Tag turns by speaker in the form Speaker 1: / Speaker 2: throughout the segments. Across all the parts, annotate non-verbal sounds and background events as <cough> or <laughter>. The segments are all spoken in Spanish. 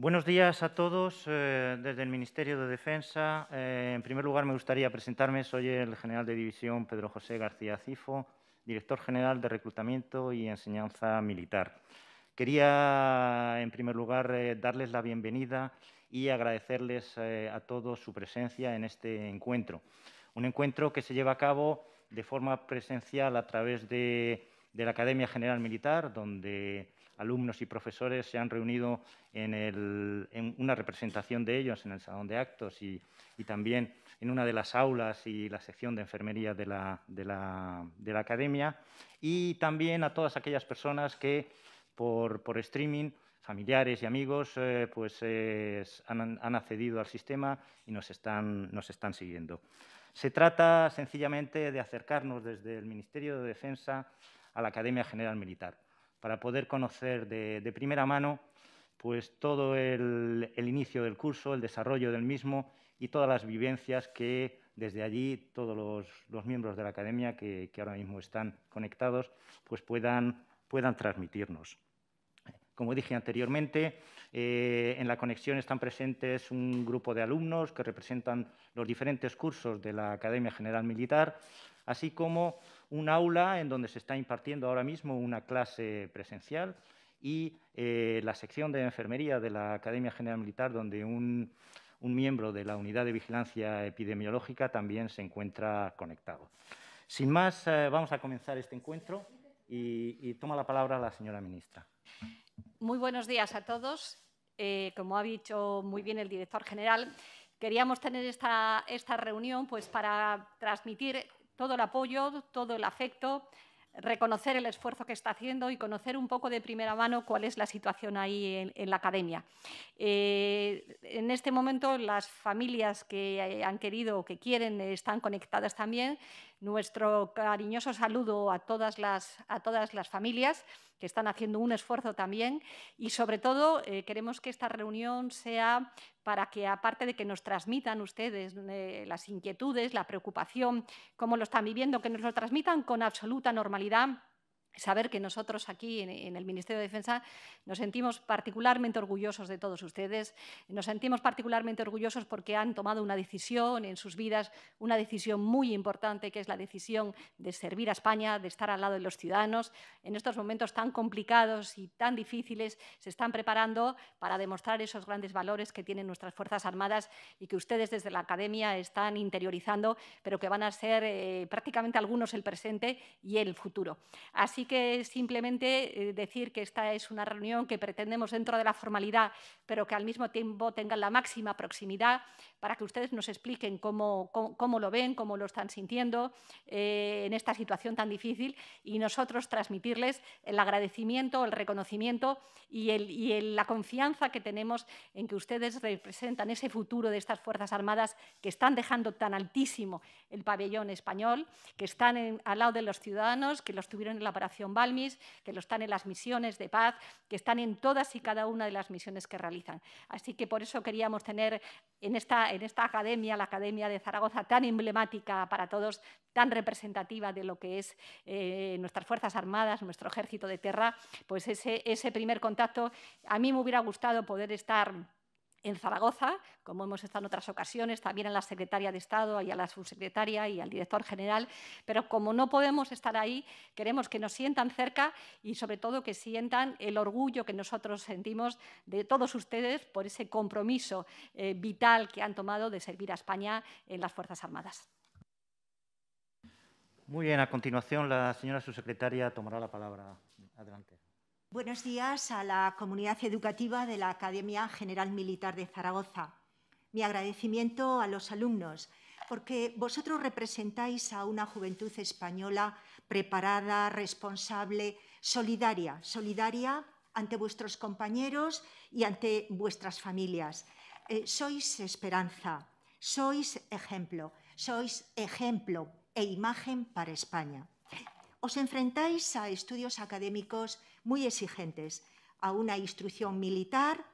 Speaker 1: Buenos días a todos eh, desde el Ministerio de Defensa. Eh, en primer lugar, me gustaría presentarme. Soy el general de división Pedro José García Cifo, director general de Reclutamiento y Enseñanza Militar. Quería, en primer lugar, eh, darles la bienvenida y agradecerles a todos su presencia en este encuentro. Un encuentro que se lleva a cabo de forma presencial a través de, de la Academia General Militar, donde alumnos y profesores se han reunido en, una representación de ellos en el salón de actos y, también en una de las aulas y la sección de enfermería de la, academia. Y también a todas aquellas personas que por, streaming familiares y amigos eh, pues, eh, han, accedido al sistema y nos están siguiendo. Se trata sencillamente de acercarnos desde el Ministerio de Defensa a la Academia General Militar para poder conocer de, primera mano pues, todo el, inicio del curso, el desarrollo del mismo y todas las vivencias que desde allí todos los, miembros de la academia que, ahora mismo están conectados pues puedan, puedan transmitirnos. Como dije anteriormente, eh, en la conexión están presentes un grupo de alumnos que representan los diferentes cursos de la Academia General Militar, así como un aula en donde se está impartiendo ahora mismo una clase presencial y eh, la sección de enfermería de la Academia General Militar, donde un, miembro de la unidad de vigilancia epidemiológica también se encuentra conectado. Sin más, eh, vamos a comenzar este encuentro y, toma la palabra la señora ministra.
Speaker 2: Muy buenos días a todos. Eh, como ha dicho muy bien el director general, queríamos tener esta, esta reunión pues, para transmitir todo el apoyo, todo el afecto, reconocer el esfuerzo que está haciendo y conocer un poco de primera mano cuál es la situación ahí en, la academia. Eh, en este momento las familias que eh, han querido o que quieren están conectadas también nuestro cariñoso saludo a todas las, a todas las familias que están haciendo un esfuerzo también y sobre todo eh, queremos que esta reunión sea para que aparte de que nos transmitan ustedes eh, las inquietudes, la preocupación, cómo lo están viviendo, que nos lo transmitan con absoluta normalidad saber que nosotros aquí en, el Ministerio de Defensa nos sentimos particularmente orgullosos de todos ustedes, nos sentimos particularmente orgullosos porque han tomado una decisión en sus vidas, una decisión muy importante que es la decisión de servir a España, de estar al lado de los ciudadanos. En estos momentos tan complicados y tan difíciles se están preparando para demostrar esos grandes valores que tienen nuestras Fuerzas Armadas y que ustedes desde la Academia están interiorizando, pero que van a ser eh, prácticamente algunos el presente y el futuro. Así Así que simplemente eh, decir que esta es una reunión que pretendemos dentro de la formalidad, pero que al mismo tiempo tengan la máxima proximidad para que ustedes nos expliquen cómo, cómo, lo ven, cómo lo están sintiendo eh, en esta situación tan difícil y nosotros transmitirles el agradecimiento, el reconocimiento y, el, y la confianza que tenemos en que ustedes representan ese futuro de estas Fuerzas Armadas que están dejando tan altísimo el pabellón español, que están al lado de los ciudadanos, que los tuvieron en la operación que lo están en las misiones de paz, que están en todas y cada una de las misiones que realizan. Así que por eso queríamos tener en esta, academia, la Academia de Zaragoza, tan emblemática para todos, tan representativa de lo que es eh, nuestras Fuerzas Armadas, nuestro ejército de tierra, pues ese, ese primer contacto, a mí me hubiera gustado poder estar en Zaragoza, como hemos estado en otras ocasiones, también a la secretaria de Estado y a la subsecretaria y al director general, pero como no podemos estar ahí, queremos que nos sientan cerca y sobre todo que sientan el orgullo que nosotros sentimos de todos ustedes por ese compromiso eh, vital que han tomado de servir a España
Speaker 3: en las Fuerzas Armadas.
Speaker 1: Muy bien, a continuación la señora subsecretaria tomará la palabra. Adelante.
Speaker 3: Buenos días a la comunidad educativa de la Academia General Militar de Zaragoza. Mi agradecimiento a los alumnos, porque vosotros representáis a una juventud española preparada, responsable, solidaria, solidaria ante vuestros compañeros y ante vuestras familias. Eh, sois esperanza, sois ejemplo, sois ejemplo e imagen para España. Os enfrentáis a estudios académicos muy exigentes a una instrucción militar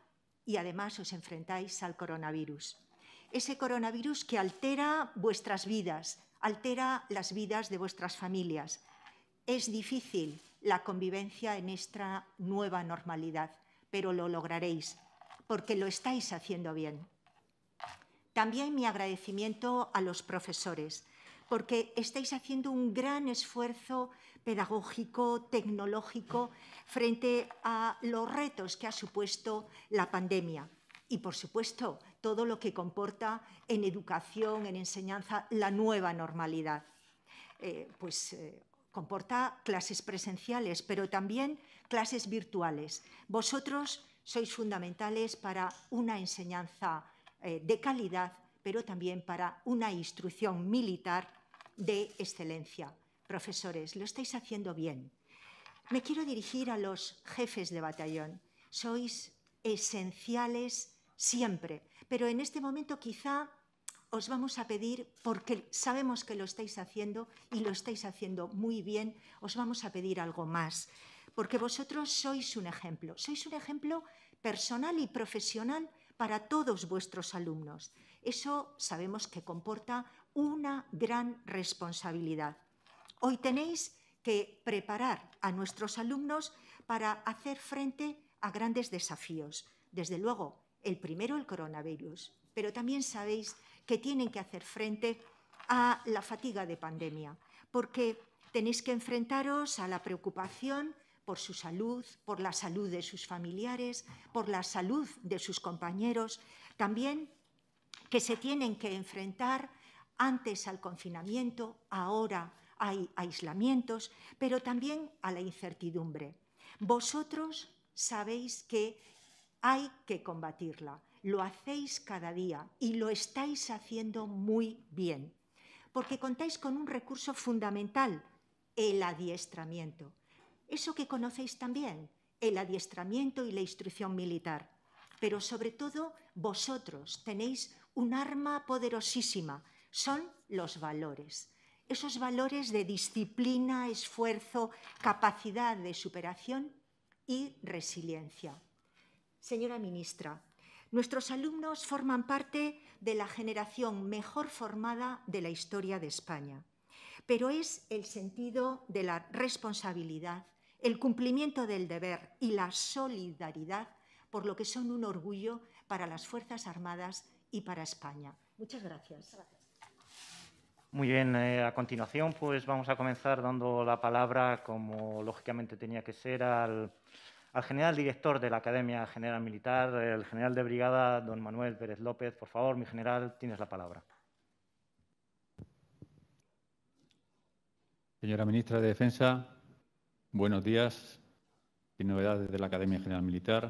Speaker 3: y además os enfrentáis al coronavirus. Ese coronavirus que altera vuestras vidas, altera las vidas de vuestras familias. Es difícil la convivencia en esta nueva normalidad, pero lo lograréis porque lo estáis haciendo bien. También mi agradecimiento a los profesores, porque estáis haciendo un gran esfuerzo pedagógico, tecnológico, frente a los retos que ha supuesto la pandemia. Y, por supuesto, todo lo que comporta en educación, en enseñanza, la nueva normalidad. Eh, pues eh, comporta clases presenciales, pero también clases virtuales. Vosotros sois fundamentales para una enseñanza eh, de calidad, pero también para una instrucción militar de excelencia. Profesores, lo estáis haciendo bien. Me quiero dirigir a los jefes de batallón. Sois esenciales siempre, pero en este momento quizá os vamos a pedir, porque sabemos que lo estáis haciendo y lo estáis haciendo muy bien, os vamos a pedir algo más, porque vosotros sois un ejemplo, sois un ejemplo personal y profesional para todos vuestros alumnos. Eso sabemos que comporta una gran responsabilidad. Hoy tenéis que preparar a nuestros alumnos para hacer frente a grandes desafíos. Desde luego, el primero, el coronavirus, pero también sabéis que tienen que hacer frente a la fatiga de pandemia, porque tenéis que enfrentaros a la preocupación por su salud, por la salud de sus familiares, por la salud de sus compañeros, también que se tienen que enfrentar antes al confinamiento, ahora hay aislamientos, pero también a la incertidumbre. Vosotros sabéis que hay que combatirla, lo hacéis cada día y lo estáis haciendo muy bien, porque contáis con un recurso fundamental, el adiestramiento. Eso que conocéis también, el adiestramiento y la instrucción militar. Pero sobre todo vosotros tenéis un arma poderosísima, son los valores. Esos valores de disciplina, esfuerzo, capacidad de superación y resiliencia. Señora ministra, nuestros alumnos forman parte de la generación mejor formada de la historia de España, pero es el sentido de la responsabilidad, el cumplimiento del deber y la solidaridad por lo que son un orgullo para las Fuerzas Armadas y para España. Muchas gracias.
Speaker 1: Muy bien, eh, a continuación pues vamos a comenzar dando la palabra, como lógicamente tenía que ser, al, general director de la Academia General Militar, el general de brigada, don Manuel Pérez López. Por favor, mi general, tienes la palabra.
Speaker 4: Señora ministra de Defensa, buenos días. y novedades de la Academia General Militar.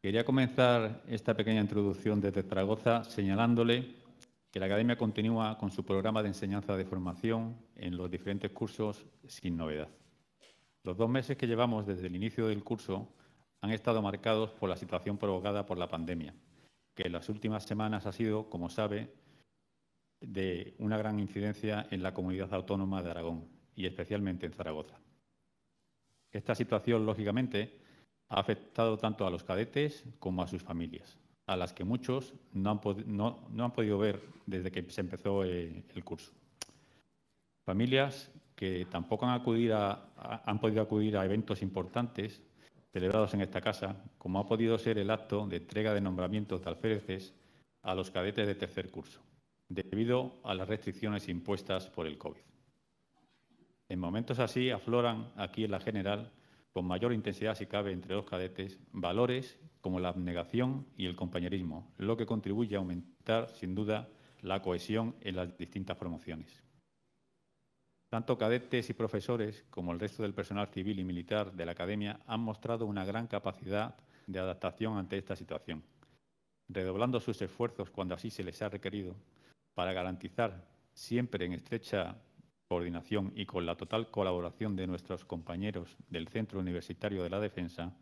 Speaker 4: Quería comenzar esta pequeña introducción desde Zaragoza señalándole que la Academia continúa con su programa de enseñanza de formación en los diferentes cursos sin novedad. Los dos meses que llevamos desde el inicio del curso han estado marcados por la situación provocada por la pandemia, que en las últimas semanas ha sido, como sabe, de una gran incidencia en la comunidad autónoma de Aragón y especialmente en Zaragoza. Esta situación, lógicamente, ha afectado tanto a los cadetes como a sus familias, a las que muchos no han, podido ver desde que se empezó eh, el curso. Familias que tampoco han, han podido acudir a eventos importantes celebrados en esta casa, como ha podido ser el acto de entrega de nombramientos de alféreces a los cadetes de tercer curso, debido a las restricciones impuestas por el COVID. En momentos así afloran aquí en la general con mayor intensidad si cabe entre los cadetes, valores como la abnegación y el compañerismo, lo que contribuye a aumentar sin duda la cohesión en las distintas promociones. Tanto cadetes y profesores como el resto del personal civil y militar de la Academia han mostrado una gran capacidad de adaptación ante esta situación, redoblando sus esfuerzos cuando así se les ha requerido para garantizar, siempre en estrecha coordinación y con la total colaboración de nuestros compañeros del Centro Universitario de la Defensa,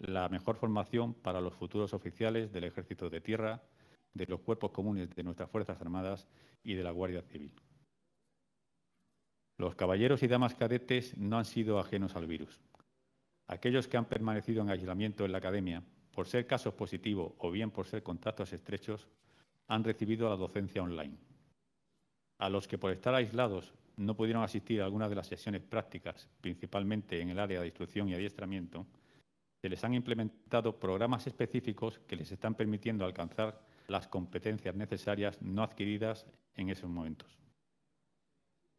Speaker 4: la mejor formación para los futuros oficiales del Ejército de Tierra, de los cuerpos comunes de nuestras Fuerzas Armadas y de la Guardia Civil. Los caballeros y damas cadetes no han sido ajenos al virus. Aquellos que han permanecido en aislamiento en la academia, por ser casos positivos o bien por ser contactos estrechos, han recibido la docencia online. A los que por estar aislados no pudieron asistir a algunas de las sesiones prácticas, principalmente en el área de instrucción y adiestramiento, se les han implementado programas específicos que les están permitiendo alcanzar las competencias necesarias no adquiridas en esos momentos.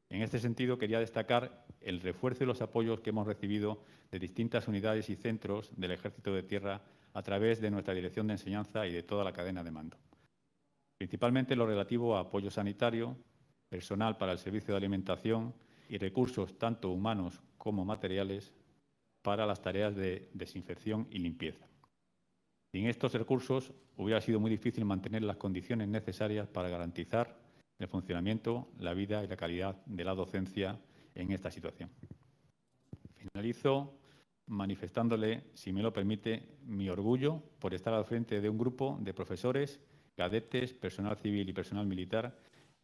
Speaker 4: En este sentido, quería destacar el refuerzo y los apoyos que hemos recibido de distintas unidades y centros del Ejército de Tierra a través de nuestra Dirección de Enseñanza y de toda la cadena de mando. Principalmente lo relativo a apoyo sanitario, personal para el servicio de alimentación y recursos tanto humanos como materiales para las tareas de desinfección y limpieza. Sin estos recursos hubiera sido muy difícil mantener las condiciones necesarias para garantizar el funcionamiento, la vida y la calidad de la docencia en esta situación. Finalizo manifestándole, si me lo permite, mi orgullo por estar al frente de un grupo de profesores, cadetes, personal civil y personal militar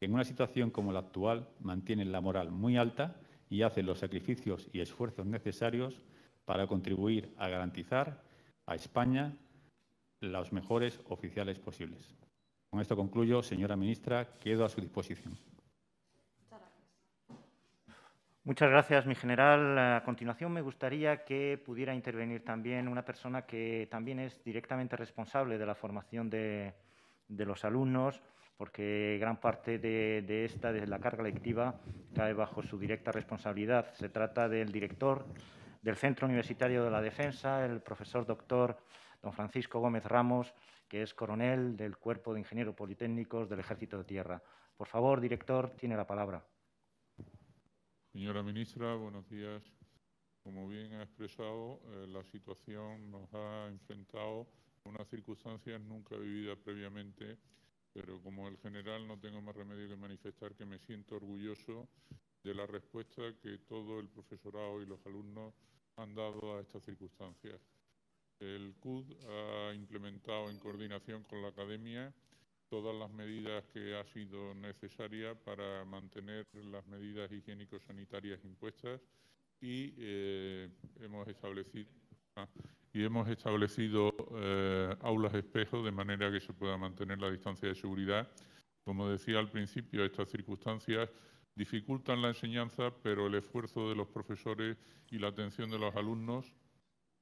Speaker 4: en una situación como la actual mantienen la moral muy alta y hacen los sacrificios y esfuerzos necesarios para contribuir a garantizar a España los mejores oficiales posibles. Con esto concluyo, señora ministra, quedo a su disposición.
Speaker 1: Muchas gracias, mi general. A continuación, me gustaría que pudiera intervenir también una persona que también es directamente responsable de la formación de los alumnos porque gran parte de, esta, de la carga lectiva, cae bajo su directa responsabilidad. Se trata del director del Centro Universitario de la Defensa, el profesor doctor don Francisco Gómez Ramos, que es coronel del Cuerpo de Ingenieros Politécnicos del Ejército de Tierra. Por favor, director, tiene la palabra.
Speaker 5: Señora ministra, buenos días. Como bien ha expresado, eh, la situación nos ha enfrentado a unas circunstancias nunca vividas previamente pero como el general no tengo más remedio que manifestar que me siento orgulloso de la respuesta que todo el profesorado y los alumnos han dado a estas circunstancias. El CUD ha implementado en coordinación con la academia todas las medidas que ha sido necesaria para mantener las medidas higiénico-sanitarias impuestas y eh, hemos establecido y hemos establecido eh, aulas espejo de manera que se pueda mantener la distancia de seguridad. Como decía al principio, estas circunstancias dificultan la enseñanza, pero el esfuerzo de los profesores y la atención de los alumnos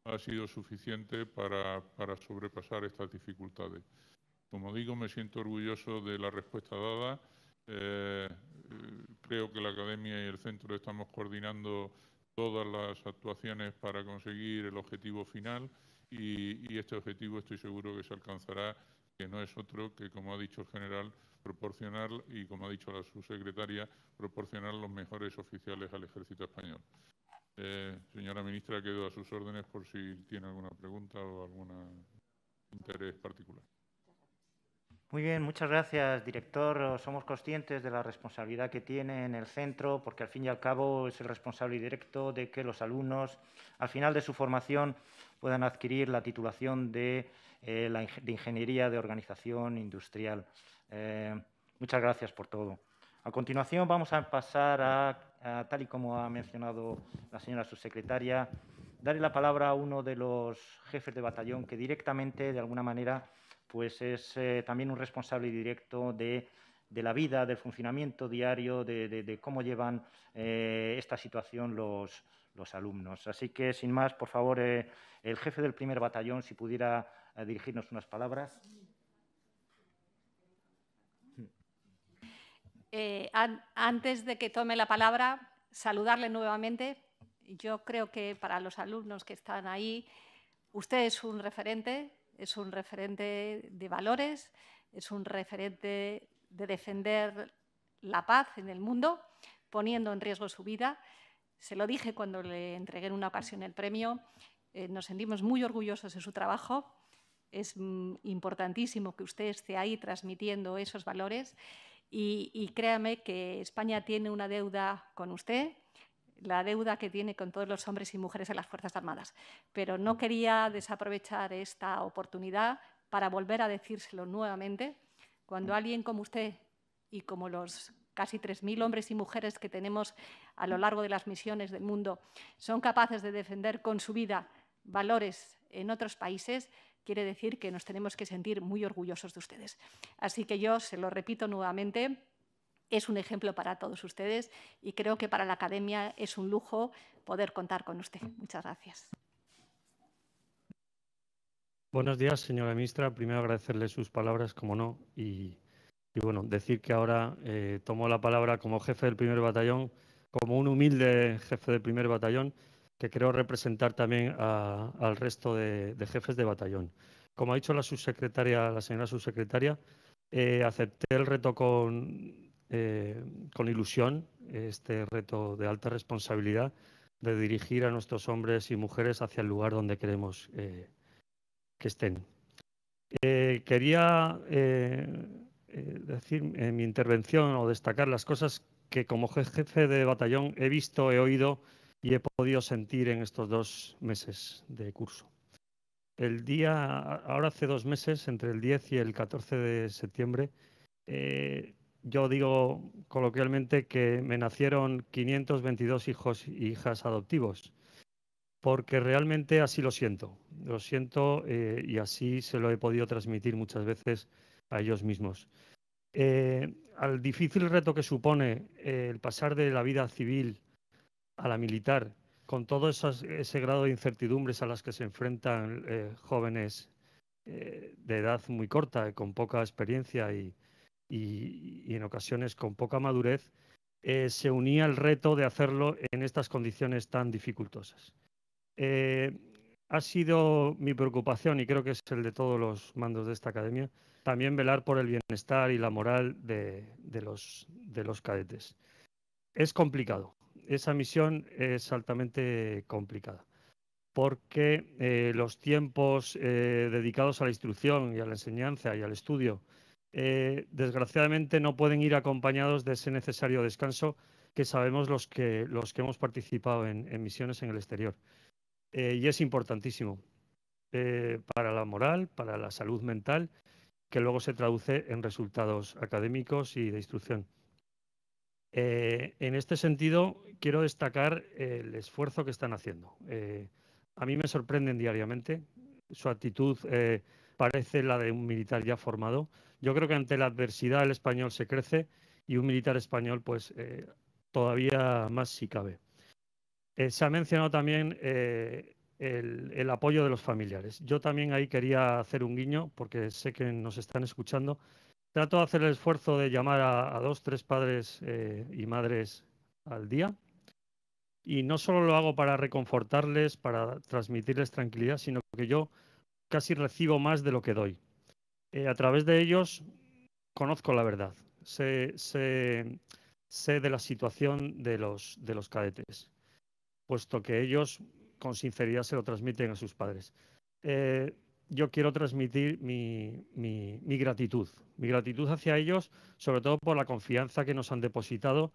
Speaker 5: ha sido suficiente para, para sobrepasar estas dificultades. Como digo, me siento orgulloso de la respuesta dada. Eh, creo que la Academia y el centro estamos coordinando todas las actuaciones para conseguir el objetivo final y, este objetivo estoy seguro que se alcanzará, que no es otro que, como ha dicho el general, proporcionar, y como ha dicho la subsecretaria, proporcionar los mejores oficiales al ejército español. Eh, señora ministra, quedo a sus órdenes por si tiene alguna pregunta o algún interés particular.
Speaker 1: Muy bien, muchas gracias, director. Somos conscientes de la responsabilidad que tiene en el centro, porque al fin y al cabo es el responsable directo de que los alumnos, al final de su formación, puedan adquirir la titulación de, eh, la, de Ingeniería de Organización Industrial. Eh, muchas gracias por todo. A continuación vamos a pasar a, a, tal y como ha mencionado la señora subsecretaria, darle la palabra a uno de los jefes de batallón que directamente, de alguna manera, pues es eh, también un responsable directo de, la vida, del funcionamiento diario, de, cómo llevan eh, esta situación los, alumnos. Así que, sin más, por favor, eh, el jefe del primer batallón, si pudiera dirigirnos unas palabras.
Speaker 2: antes de que tome la palabra, saludarle nuevamente. Yo creo que para los alumnos que están ahí, usted es un referente, es un referente de valores, es un referente de defender la paz en el mundo, poniendo en riesgo su vida. Se lo dije cuando le entregué en una ocasión el premio. Eh, nos sentimos muy orgullosos de su trabajo. Es mm, importantísimo que usted esté ahí transmitiendo esos valores. y, créame que España tiene una deuda con usted, la deuda que tiene con todos los hombres y mujeres en las Fuerzas Armadas. Pero no mm. quería desaprovechar esta oportunidad para volver a decírselo nuevamente. Cuando mm. alguien como usted y como los casi 3.000 hombres y mujeres que tenemos a lo largo de las misiones del mundo son capaces de defender con su vida valores en otros países, quiere decir que nos tenemos que sentir muy orgullosos de ustedes. Así que yo se lo repito nuevamente, es un ejemplo para todos ustedes y creo que para la academia es un lujo poder contar con usted. Muchas gracias.
Speaker 6: Buenos días, señora ministra. Primero agradecerle sus palabras, como no, y, bueno, decir que ahora eh, tomo la palabra como jefe del primer batallón, como un humilde jefe del primer batallón, que creo representar también al resto de, jefes de batallón. Como ha dicho la subsecretaria, la señora subsecretaria, eh, acepté el reto con eh, con ilusión este reto de alta responsabilidad de dirigir a nuestros hombres y mujeres hacia el lugar donde queremos eh, que estén. Eh, quería decir en mi intervención o destacar las cosas que como jefe de batallón he visto, he oído y he podido sentir en estos dos meses de curso. El día, ahora hace dos meses, entre el 10 y el 14 de septiembre, yo digo coloquialmente que me nacieron 522 hijos y e hijas adoptivos, porque realmente así lo siento, lo siento eh, y así se lo he podido transmitir muchas veces a ellos mismos. Eh, al difícil reto que supone eh, el pasar de la vida civil a la militar, con todo ese grado de incertidumbres a las que se enfrentan jóvenes de edad muy corta, con poca experiencia y, y, en ocasiones con poca madurez, eh, se unía al reto de hacerlo en estas condiciones tan dificultosas. Eh, ha sido mi preocupación, y creo que es el de todos los mandos de esta academia, también velar por el bienestar y la moral de, los, cadetes. Es complicado, esa misión es altamente complicada, porque eh, los tiempos dedicados a la instrucción y a la enseñanza y al estudio eh, desgraciadamente no pueden ir acompañados de ese necesario descanso que sabemos los que, los que hemos participado en, misiones en el exterior. Eh, y es importantísimo eh, para la moral, para la salud mental, que luego se traduce en resultados académicos y de instrucción. en este sentido, quiero destacar el esfuerzo que están haciendo. a mí me sorprenden diariamente su actitud parece la de un militar ya formado. Yo creo que ante la adversidad el español se crece y un militar español, pues eh, todavía más si cabe. Eh, se ha mencionado también eh, el, apoyo de los familiares. Yo también ahí quería hacer un guiño porque sé que nos están escuchando. Trato de hacer el esfuerzo de llamar a, a dos, tres padres y madres al día. Y no solo lo hago para reconfortarles, para transmitirles tranquilidad, sino que yo casi recibo más de lo que doy. Eh, a través de ellos conozco la verdad, sé, de la situación de los, de cadetes, puesto que ellos con sinceridad se lo transmiten a sus padres. Eh, yo quiero transmitir mi, gratitud, mi gratitud hacia ellos, sobre todo por la confianza que nos han depositado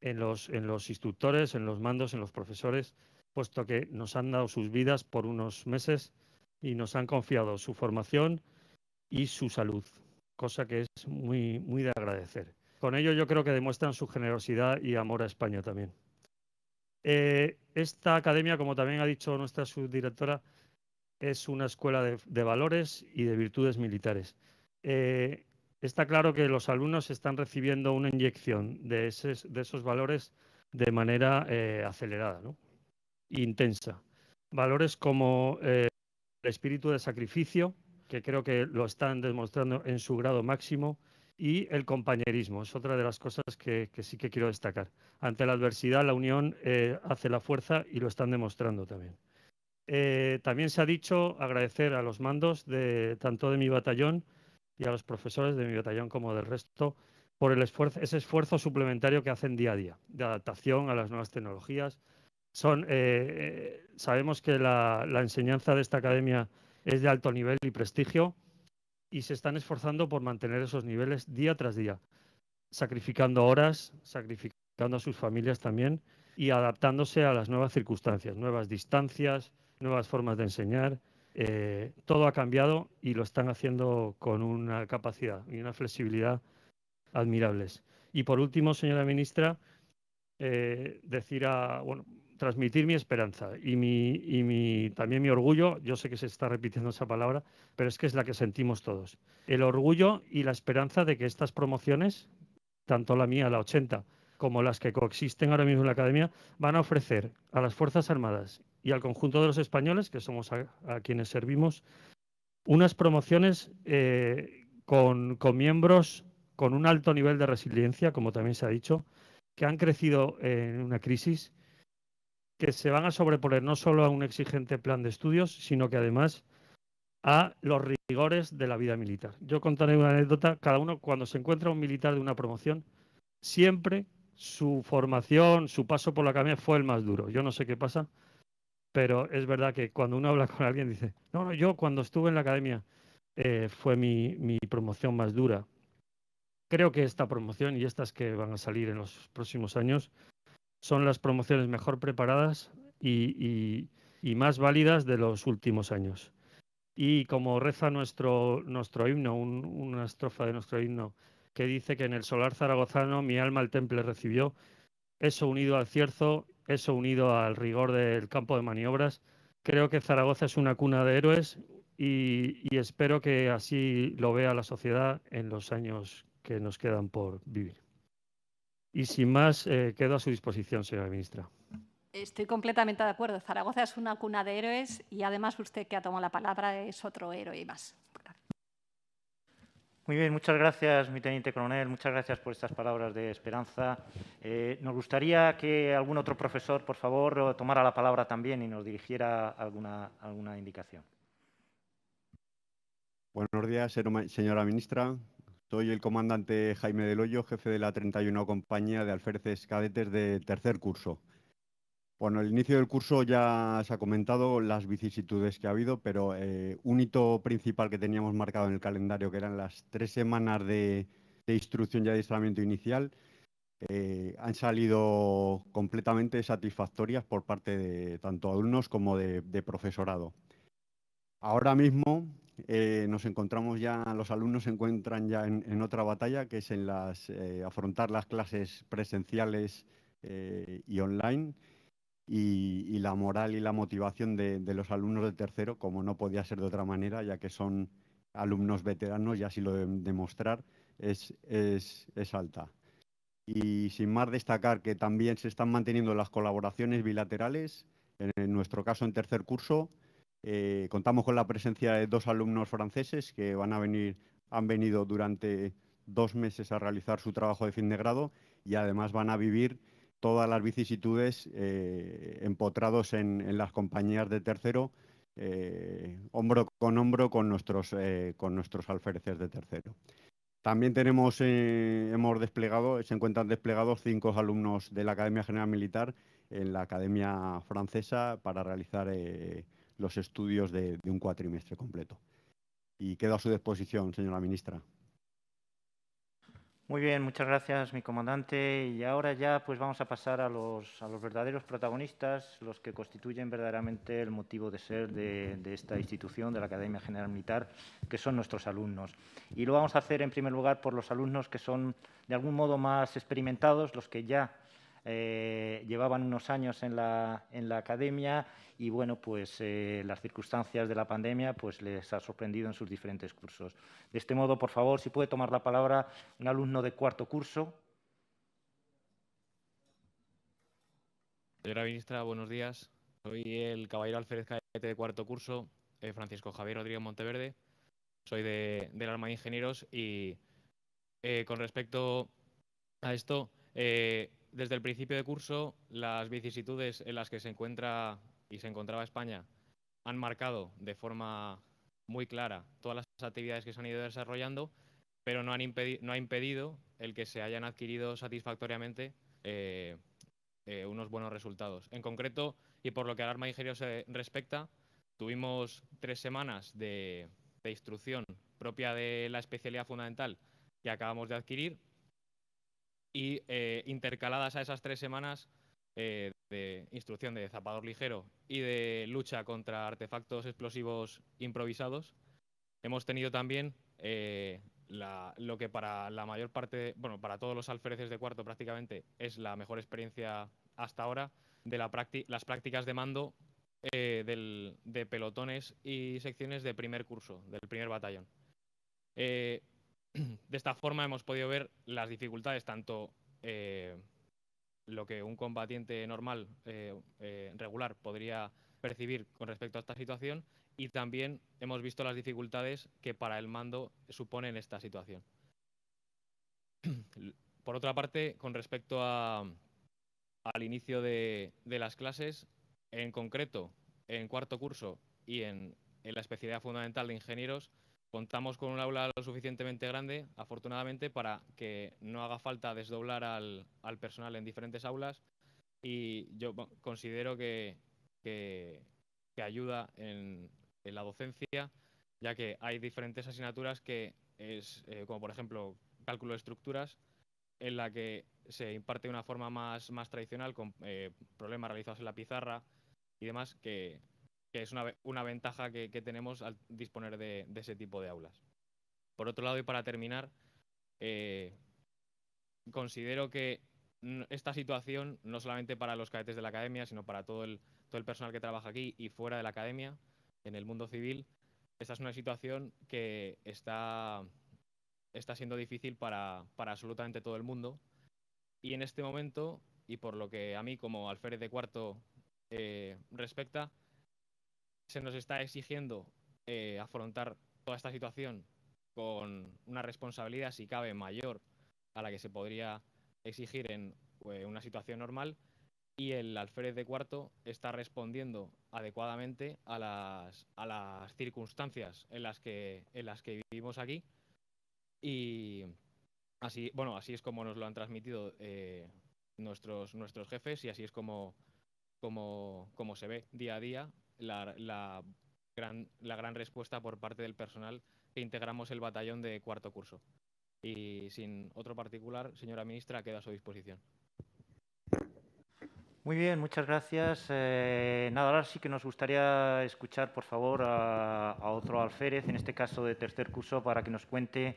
Speaker 6: en los instructores, en los mandos, en los profesores, puesto que nos han dado sus vidas por unos meses y nos han confiado su formación y su salud, cosa que es muy, muy de agradecer. Con ello yo creo que demuestran su generosidad y amor a España también. Eh, esta academia, como también ha dicho nuestra subdirectora, es una escuela de, valores y de virtudes militares. Eh, está claro que los alumnos están recibiendo una inyección de, de esos valores de manera eh, acelerada, ¿no? intensa. Valores como el espíritu de sacrificio, que creo que lo están demostrando en su grado máximo, y el compañerismo. Es otra de las cosas que, sí que quiero destacar. Ante la adversidad, la unión eh, hace la fuerza y lo están demostrando también. Eh, también se ha dicho agradecer a los mandos de tanto de mi batallón y a los profesores de mi batallón como del resto por el esfuerzo, ese esfuerzo suplementario que hacen día a día de adaptación a las nuevas tecnologías, son, eh, eh, sabemos que la, enseñanza de esta academia es de alto nivel y prestigio y se están esforzando por mantener esos niveles día tras día, sacrificando horas, sacrificando a sus familias también y adaptándose a las nuevas circunstancias, nuevas distancias, nuevas formas de enseñar. Eh, todo ha cambiado y lo están haciendo con una capacidad y una flexibilidad admirables. Y por último, señora ministra, eh, decir a, bueno, transmitir mi esperanza y, mi, y mi, también mi orgullo. Yo sé que se está repitiendo esa palabra, pero es que es la que sentimos todos. El orgullo y la esperanza de que estas promociones, tanto la mía, la 80, como las que coexisten ahora mismo en la academia, van a ofrecer a las Fuerzas Armadas y al conjunto de los españoles, que somos a, quienes servimos, unas promociones eh, con, con miembros con un alto nivel de resiliencia, como también se ha dicho, que han crecido en una crisis que se van a sobreponer no solo a un exigente plan de estudios, sino que además a los rigores de la vida militar. Yo contaré una anécdota. Cada uno, cuando se encuentra un militar de una promoción, siempre su formación, su paso por la academia fue el más duro. Yo no sé qué pasa, pero es verdad que cuando uno habla con alguien dice, no, no, yo cuando estuve en la academia eh, fue mi, mi promoción más dura. Creo que esta promoción y estas que van a salir en los próximos años son las promociones mejor preparadas y, más válidas de los últimos años. Y como reza nuestro, nuestro himno, una estrofa de nuestro himno, que dice que en el solar zaragozano mi alma al temple recibió, eso unido al cierzo, eso unido al rigor del campo de maniobras, creo que Zaragoza es una cuna de héroes y espero que así lo vea la sociedad en los años que nos quedan por vivir. Y sin más, eh, quedo a su disposición, señora ministra.
Speaker 2: Estoy completamente de acuerdo. Zaragoza es una cuna de héroes y además usted que ha tomado la palabra es otro héroe y más.
Speaker 1: Muy bien, muchas gracias, mi teniente coronel. Muchas gracias por estas palabras de esperanza. Eh, nos gustaría que algún otro profesor, por favor, tomara la palabra también y nos dirigiera alguna, alguna indicación.
Speaker 7: Buenos días, señora ministra. Soy el comandante Jaime del Hoyo, jefe de la 31 Compañía de Alferces Cadetes de tercer curso. Bueno, el inicio del curso ya se ha comentado las vicisitudes que ha habido, pero eh, un hito principal que teníamos marcado en el calendario, que eran las tres semanas de, instrucción y adiestramiento inicial, eh, han salido completamente satisfactorias por parte de tanto alumnos como de profesorado. Ahora mismo eh, nos encontramos ya, los alumnos se encuentran ya en, otra batalla, que es en las eh, afrontar las clases presenciales eh, y online. Y, la moral y la motivación de, los alumnos del tercero, como no podía ser de otra manera, ya que son alumnos veteranos y así lo deben demostrar, es, es, es alta. Y sin más destacar que también se están manteniendo las colaboraciones bilaterales, en nuestro caso en tercer curso, eh, contamos con la presencia de dos alumnos franceses que han venido durante dos meses a realizar su trabajo de fin de grado y además van a vivir todas las vicisitudes eh, empotrados en, las compañías de tercero, eh, hombro con hombro con nuestros, con nuestros alféreces de tercero. También tenemos, hemos desplegado, se encuentran desplegados cinco alumnos de la Academia General Militar en la Academia Francesa para realizar los estudios de, un cuatrimestre completo. Y quedo a su disposición, señora ministra.
Speaker 1: Muy bien, muchas gracias, mi comandante. Y ahora ya pues vamos a pasar a los, verdaderos protagonistas, los que constituyen verdaderamente el motivo de ser de, de, esta institución, de la Academia General Militar, que son nuestros alumnos. Y lo vamos a hacer, en primer lugar, por los alumnos que son, de algún modo, más experimentados, los que ya eh, llevaban unos años en la, en la academia y bueno, pues eh, las circunstancias de la pandemia pues les ha sorprendido en sus diferentes cursos. De este modo, por favor, si puede tomar la palabra un alumno de cuarto curso.
Speaker 8: Señora ministra, buenos días. Soy el caballero alférez cadete de cuarto curso, eh, Francisco Javier Rodríguez Monteverde. Soy de, del Arma de Ingenieros y con respecto a esto, desde el principio de curso las vicisitudes en las que se encuentra y se encontraba España han marcado de forma muy clara todas las actividades que se han ido desarrollando, pero no, han ha impedido el que se hayan adquirido satisfactoriamente eh, eh, unos buenos resultados. En concreto, y por lo que al arma ingenieros se respecta, tuvimos tres semanas de instrucción propia de la especialidad fundamental que acabamos de adquirir, y eh, intercaladas a esas tres semanas eh, de instrucción de zapador ligero y de lucha contra artefactos explosivos improvisados, hemos tenido también eh, lo que para la mayor parte, bueno, para todos los alféreces de cuarto prácticamente es la mejor experiencia hasta ahora de la las prácticas de mando de pelotones y secciones de primer curso, del primer batallón. <clears throat> de esta forma hemos podido ver las dificultades, tanto eh, lo que un combatiente normal, eh, eh, regular, podría percibir con respecto a esta situación, y también hemos visto las dificultades que para el mando suponen esta situación. <clears throat> Por otra parte, con respecto al inicio de, las clases, en concreto, en cuarto curso y en la especialidad fundamental de ingenieros, contamos con un aula lo suficientemente grande, afortunadamente, para que no haga falta desdoblar al, personal en diferentes aulas. Y yo considero que, ayuda en, la docencia, ya que hay diferentes asignaturas que es, eh, como por ejemplo, cálculo de estructuras, en la que se imparte de una forma más, más tradicional, con eh, problemas realizados en la pizarra y demás, que que es una, ventaja que, tenemos al disponer de, ese tipo de aulas. Por otro lado, y para terminar, eh, considero que esta situación, no solamente para los cadetes de la academia, sino para todo el, todo el personal que trabaja aquí y fuera de la academia, en el mundo civil, esta es una situación que está, está siendo difícil para, absolutamente todo el mundo. Y en este momento, y por lo que a mí como alférez de cuarto eh, respecta, se nos está exigiendo eh, afrontar toda esta situación con una responsabilidad, si cabe, mayor a la que se podría exigir en eh, una situación normal y el alférez de cuarto está respondiendo adecuadamente a las, circunstancias en las, que, en las que vivimos aquí y así, bueno, así es como nos lo han transmitido eh, nuestros, nuestros jefes y así es como, como, como se ve día a día la, gran, respuesta por parte del personal que integramos el batallón de cuarto curso. Y sin otro particular, señora ministra, queda a su disposición.
Speaker 1: Muy bien, muchas gracias. Eh, nada, ahora sí que nos gustaría escuchar, por favor, a, otro alférez, en este caso de tercer curso, para que nos cuente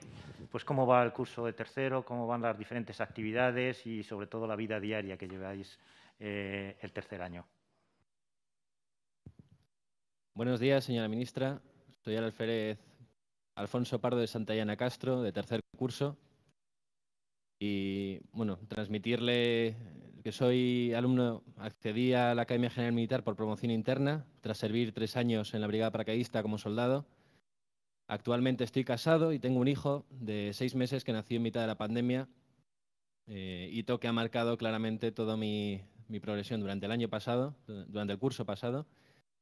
Speaker 1: pues, cómo va el curso de tercero, cómo van las diferentes actividades y, sobre todo, la vida diaria que lleváis eh, el tercer año.
Speaker 9: Buenos días, señora ministra. Soy el alférez Alfonso Pardo de Santayana Castro, de tercer curso. Y bueno, transmitirle que soy alumno, accedí a la Academia General Militar por promoción interna, tras servir tres años en la Brigada Paracaidista como soldado. Actualmente estoy casado y tengo un hijo de seis meses que nació en mitad de la pandemia, eh, hito que ha marcado claramente toda mi, mi progresión durante el año pasado, durante el curso pasado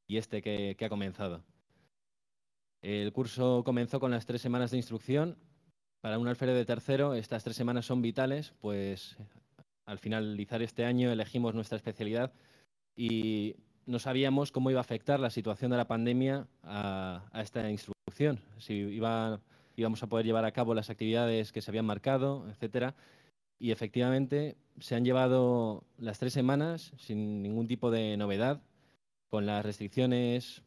Speaker 9: y este que, ha comenzado. El curso comenzó con las tres semanas de instrucción. Para un alférez de tercero, estas tres semanas son vitales, pues al finalizar este año elegimos nuestra especialidad y no sabíamos cómo iba a afectar la situación de la pandemia a, esta instrucción, si iba, íbamos a poder llevar a cabo las actividades que se habían marcado, etcétera. Y efectivamente se han llevado las tres semanas sin ningún tipo de novedad, con las restricciones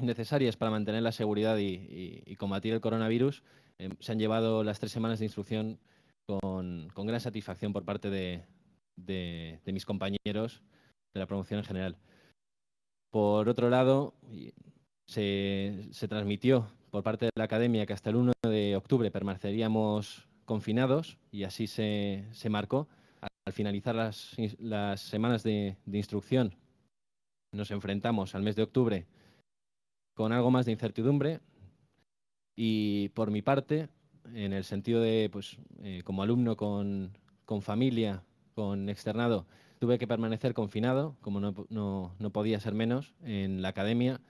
Speaker 9: necesarias para mantener la seguridad y, combatir el coronavirus, eh, se han llevado las tres semanas de instrucción con, gran satisfacción por parte de, mis compañeros de la promoción en general. Por otro lado, se, transmitió por parte de la academia que hasta el 1 de octubre permaneceríamos confinados y así se, marcó. Al finalizar las, semanas de instrucción, nos enfrentamos al mes de octubre con algo más de incertidumbre y por mi parte, en el sentido de, pues, eh, como alumno con, familia, con externado, tuve que permanecer confinado, como no, podía ser menos, en la academia.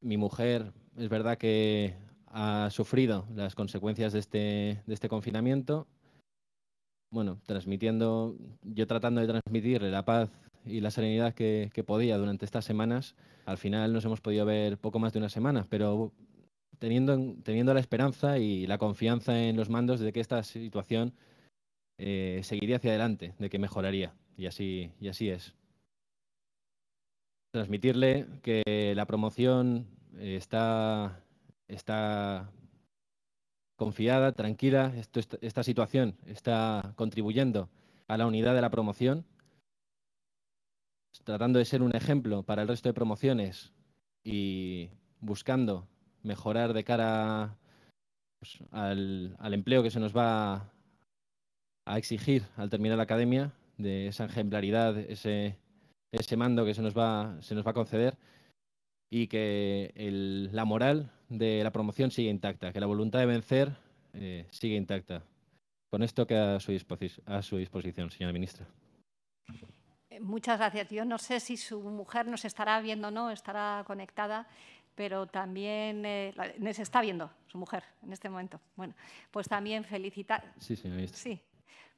Speaker 9: Mi mujer es verdad que ha sufrido las consecuencias de este, de este confinamiento. Bueno, transmitiendo, yo tratando de transmitirle la paz y la serenidad que, podía durante estas semanas. Al final nos hemos podido ver poco más de una semana, pero teniendo, teniendo la esperanza y la confianza en los mandos de que esta situación eh, seguiría hacia adelante, de que mejoraría. Y así, y así es. Transmitirle que la promoción eh, está, está confiada, tranquila. esta situación está contribuyendo a la unidad de la promoción tratando de ser un ejemplo para el resto de promociones y buscando mejorar de cara pues, al, al, empleo que se nos va a exigir al terminar la academia, de esa ejemplaridad, ese, ese mando que se nos va, se nos va a conceder y que la moral de la promoción sigue intacta, que la voluntad de vencer eh, sigue intacta. Con esto queda a su, a su disposición, señora ministra.
Speaker 2: Eh, muchas gracias. Yo no sé si su mujer nos estará viendo o no, estará conectada, pero también eh, nos eh, está viendo su mujer en este momento. Bueno, pues también felicitar. Sí, señorita. Sí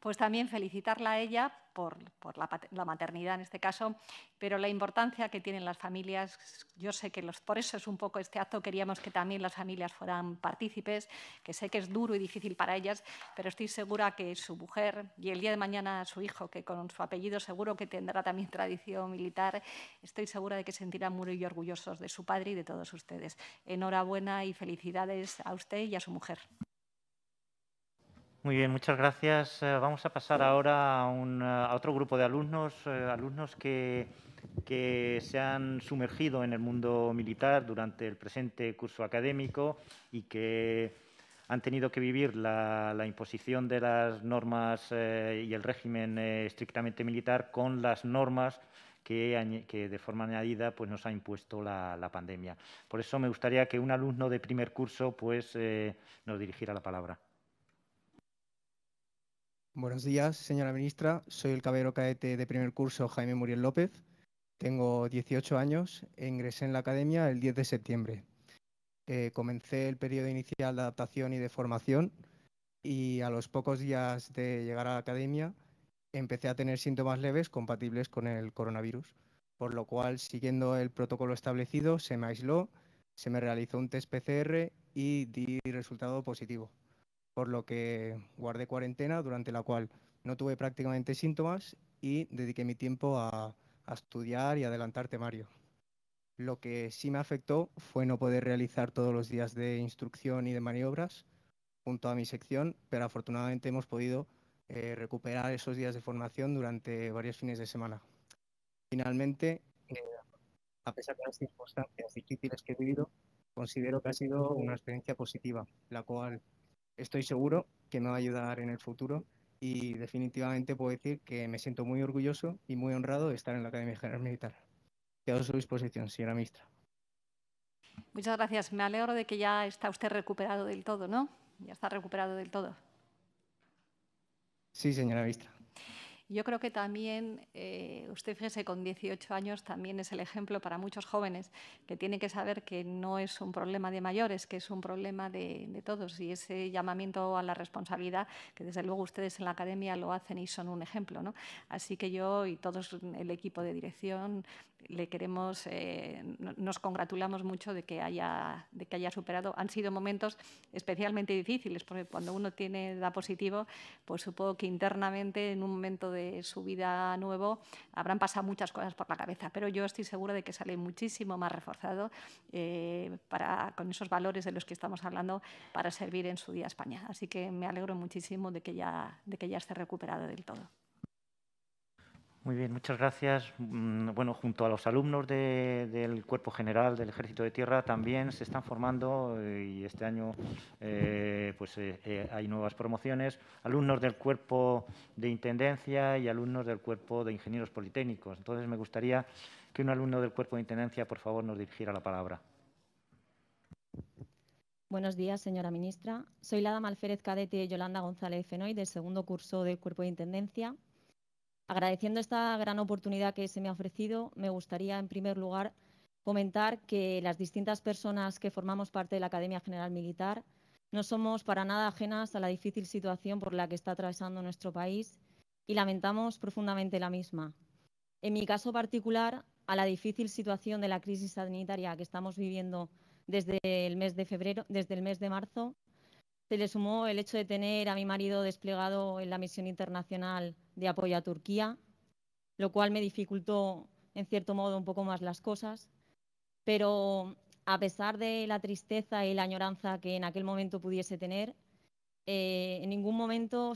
Speaker 2: pues también felicitarla a ella por, la, maternidad en este caso, pero la importancia que tienen las familias, yo sé que por eso es un poco este acto, queríamos que también las familias fueran partícipes, que sé que es duro y difícil para ellas, pero estoy segura que su mujer y el día de mañana su hijo, que con su apellido seguro que tendrá también tradición militar, estoy segura de que sentirán muy orgullosos de su padre y de todos ustedes. Enhorabuena y felicidades a usted y a su mujer.
Speaker 1: Muy bien, muchas gracias. Eh, vamos a pasar ahora eh, a, otro grupo de alumnos, eh, alumnos que, se han sumergido en el mundo militar durante el presente curso académico y que han tenido que vivir la, imposición de las normas y el régimen estrictamente militar con las normas que, de forma añadida pues, nos ha impuesto la, la, pandemia. Por eso me gustaría que un alumno de primer curso pues, nos dirigiera la palabra.
Speaker 10: Buenos días, señora ministra. Soy el caballero cadete de primer curso Jaime Muriel López. Tengo 18 años e ingresé en la academia el 10 de septiembre. Eh, comencé el periodo inicial de adaptación y de formación y a los pocos días de llegar a la academia empecé a tener síntomas leves compatibles con el coronavirus, por lo cual, siguiendo el protocolo establecido, se me aisló, se me realizó un test PCR y di resultado positivo por lo que guardé cuarentena durante la cual no tuve prácticamente síntomas y dediqué mi tiempo a, estudiar y adelantar temario. Lo que sí me afectó fue no poder realizar todos los días de instrucción y de maniobras junto a mi sección, pero afortunadamente hemos podido eh, recuperar esos días de formación durante varios fines de semana. Finalmente, eh, a pesar de las circunstancias difíciles que he vivido, considero que ha sido una experiencia positiva, la cual estoy seguro que me va a ayudar en el futuro y definitivamente puedo decir que me siento muy orgulloso y muy honrado de estar en la Academia General Militar. Quedo a su disposición, señora ministra.
Speaker 2: Muchas gracias. Me alegro de que ya está usted recuperado del todo, ¿no? Ya está recuperado del todo.
Speaker 10: Sí, señora ministra.
Speaker 2: Yo creo que también, eh, usted fíjese, con 18 años también es el ejemplo para muchos jóvenes que tienen que saber que no es un problema de mayores, que es un problema de, todos. Y ese llamamiento a la responsabilidad, que desde luego ustedes en la academia lo hacen y son un ejemplo. ¿no? Así que yo y todo el equipo de dirección le queremos, eh, nos congratulamos mucho de que, haya, de que haya superado. Han sido momentos especialmente difíciles, porque cuando uno tiene da positivo, pues supongo que internamente, en un momento de su vida nuevo, habrán pasado muchas cosas por la cabeza. Pero yo estoy segura de que sale muchísimo más reforzado eh, con esos valores de los que estamos hablando para servir en su día a España. Así que me alegro muchísimo de que ya, de que ya esté recuperado del todo.
Speaker 1: Muy bien, muchas gracias. Mm, bueno, junto a los alumnos del Cuerpo General del Ejército de Tierra también se están formando eh, y este año eh, pues, eh, hay nuevas promociones, alumnos del Cuerpo de Intendencia y alumnos del Cuerpo de Ingenieros Politécnicos. Entonces, me gustaría que un alumno del Cuerpo de Intendencia, por favor, nos dirigiera la palabra.
Speaker 11: Buenos días, señora ministra. Soy la dama Alférez Cadete Yolanda González Fenoy, del segundo curso del Cuerpo de Intendencia Agradeciendo esta gran oportunidad que se me ha ofrecido, me gustaría en primer lugar comentar que las distintas personas que formamos parte de la Academia General Militar no somos para nada ajenas a la difícil situación por la que está atravesando nuestro país y lamentamos profundamente la misma. En mi caso particular, a la difícil situación de la crisis sanitaria que estamos viviendo desde el mes de febrero, desde el mes de marzo, se le sumó el hecho de tener a mi marido desplegado en la misión internacional de apoyo a Turquía, lo cual me dificultó en cierto modo un poco más las cosas. Pero a pesar de la tristeza y la añoranza que en aquel momento pudiese tener, eh, en ningún momento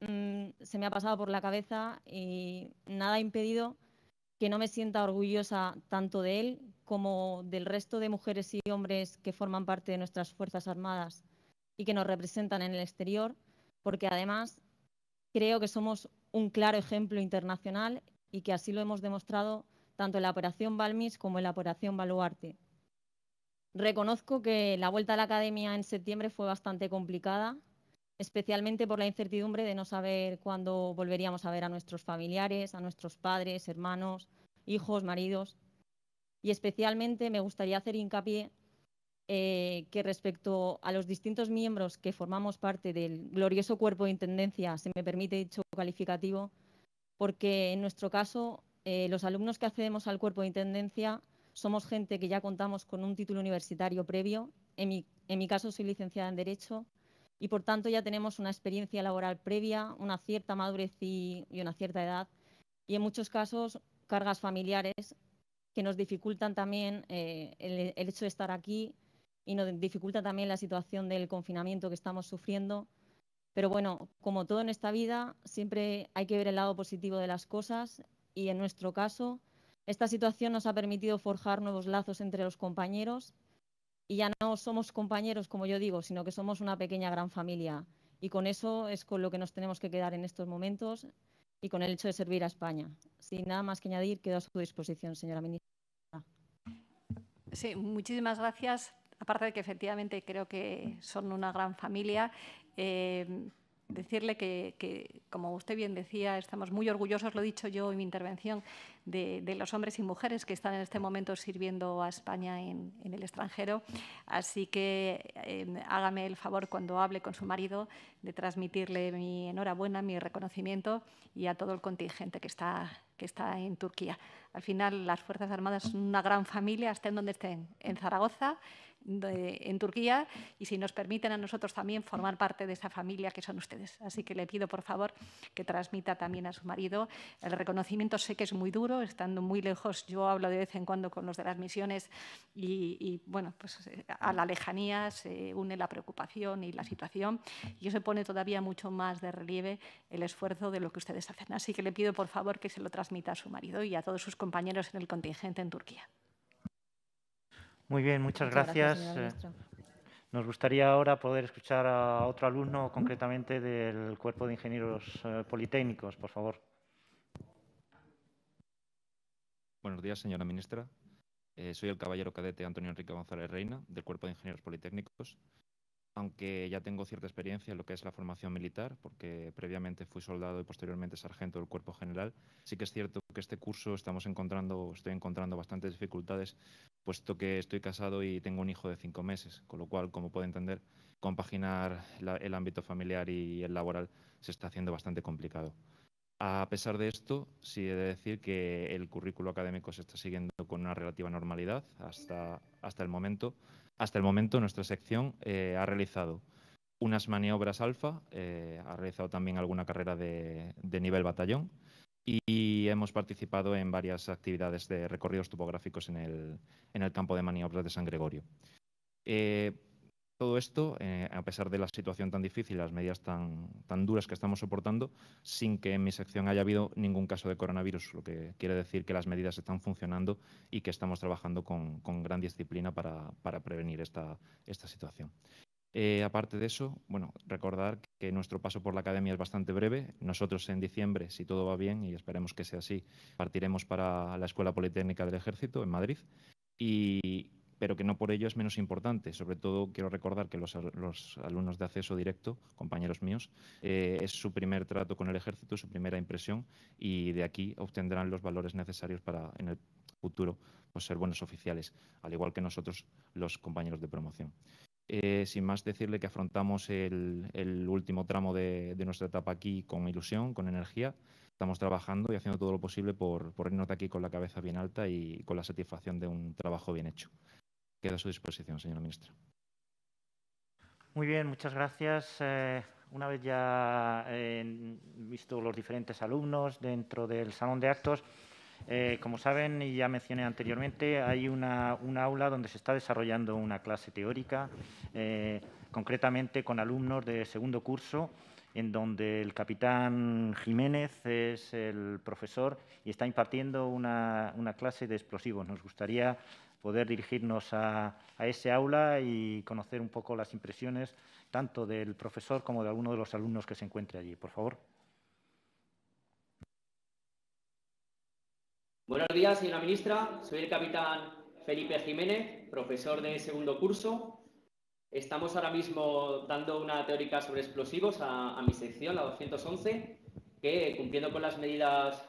Speaker 11: mm, se me ha pasado por la cabeza y nada ha impedido que no me sienta orgullosa tanto de él como del resto de mujeres y hombres que forman parte de nuestras Fuerzas Armadas y que nos representan en el exterior, porque además creo que somos un claro ejemplo internacional y que así lo hemos demostrado tanto en la operación Balmis como en la operación Baluarte. Reconozco que la vuelta a la academia en septiembre fue bastante complicada, especialmente por la incertidumbre de no saber cuándo volveríamos a ver a nuestros familiares, a nuestros padres, hermanos, hijos, maridos. Y especialmente me gustaría hacer hincapié eh, que respecto a los distintos miembros que formamos parte del glorioso cuerpo de intendencia, se me permite dicho calificativo, porque en nuestro caso, eh, los alumnos que accedemos al cuerpo de intendencia somos gente que ya contamos con un título universitario previo. En mi, caso, soy licenciada en Derecho y, por tanto, ya tenemos una experiencia laboral previa, una cierta madurez y, una cierta edad, y en muchos casos, cargas familiares que nos dificultan también eh, el hecho de estar aquí y nos dificulta también la situación del confinamiento que estamos sufriendo. Pero bueno, como todo en esta vida, siempre hay que ver el lado positivo de las cosas y en nuestro caso, esta situación nos ha permitido forjar nuevos lazos entre los compañeros y ya no somos compañeros, como yo digo, sino que somos una pequeña gran familia. Y con eso es con lo que nos tenemos que quedar en estos momentos y con el hecho de servir a España. Sin nada más que añadir, quedo a su disposición, señora ministra.
Speaker 2: Sí, muchísimas gracias aparte de que efectivamente creo que son una gran familia, eh, decirle que, como usted bien decía, estamos muy orgullosos, lo he dicho yo en mi intervención, de, los hombres y mujeres que están en este momento sirviendo a España en, el extranjero. Así que em, hágame el favor, cuando hable con su marido, de transmitirle mi enhorabuena, mi reconocimiento y a todo el contingente que está, que está en Turquía. Al final, las Fuerzas Armadas son una gran familia, estén donde estén, en Zaragoza, en Turquía y si nos permiten a nosotros también formar parte de esa familia que son ustedes. Así que le pido, por favor, que transmita también a su marido el reconocimiento. Sé que es muy duro, estando muy lejos, yo hablo de vez en cuando con los de las misiones y, y bueno, pues a la lejanía se une la preocupación y la situación y eso pone todavía mucho más de relieve el esfuerzo de lo que ustedes hacen. Así que le pido, por favor, que se lo transmita a su marido y a todos sus compañeros en el contingente en Turquía.
Speaker 1: Muy bien, muchas, gracias. Eh, nos gustaría ahora poder escuchar a otro alumno, concretamente del Cuerpo de Ingenieros eh, Politécnicos, por favor.
Speaker 12: Buenos días, señora ministra. Eh, soy el caballero cadete Antonio Enrique González Reina, del Cuerpo de Ingenieros Politécnicos aunque ya tengo cierta experiencia en lo que es la formación militar, porque previamente fui soldado y posteriormente sargento del cuerpo general, sí que es cierto que este curso estamos encontrando, estoy encontrando bastantes dificultades, puesto que estoy casado y tengo un hijo de cinco meses, con lo cual, como puede entender, compaginar el ámbito familiar y el laboral se está haciendo bastante complicado. A pesar de esto, sí he de decir que el currículo académico se está siguiendo con una relativa normalidad hasta, hasta el momento, hasta el momento nuestra sección eh, ha realizado unas maniobras alfa, eh, ha realizado también alguna carrera de, nivel batallón y, hemos participado en varias actividades de recorridos topográficos en el, campo de maniobras de San Gregorio. Eh, todo esto, eh, a pesar de la situación tan difícil, las medidas tan, tan duras que estamos soportando, sin que en mi sección haya habido ningún caso de coronavirus, lo que quiere decir que las medidas están funcionando y que estamos trabajando con, gran disciplina para, prevenir esta, situación. Eh, aparte de eso, bueno, recordar que nuestro paso por la academia es bastante breve. Nosotros en diciembre, si todo va bien y esperemos que sea así, partiremos para la Escuela Politécnica del Ejército en Madrid. Y pero que no por ello es menos importante. Sobre todo quiero recordar que los, alumnos de acceso directo, compañeros míos, eh, es su primer trato con el ejército, su primera impresión y de aquí obtendrán los valores necesarios para en el futuro pues, ser buenos oficiales, al igual que nosotros los compañeros de promoción. Eh, sin más decirle que afrontamos el, último tramo de, nuestra etapa aquí con ilusión, con energía. Estamos trabajando y haciendo todo lo posible por, por irnos de aquí con la cabeza bien alta y con la satisfacción de un trabajo bien hecho. Queda a su disposición, señora ministra.
Speaker 1: Muy bien, muchas gracias. Eh, una vez ya eh, visto los diferentes alumnos dentro del salón de actos, eh, como saben y ya mencioné anteriormente, hay una, aula donde se está desarrollando una clase teórica, concretamente con alumnos de segundo curso, en donde el capitán Jiménez es el profesor y está impartiendo una, una clase de explosivos. Nos gustaría poder dirigirnos a, ese aula y conocer un poco las impresiones tanto del profesor como de alguno de los alumnos que se encuentre allí. Por favor.
Speaker 13: Buenos días, señora ministra. Soy el capitán Felipe Jiménez, profesor de segundo curso. Estamos ahora mismo dando una teórica sobre explosivos a, a mi sección, la 211, que cumpliendo con las medidas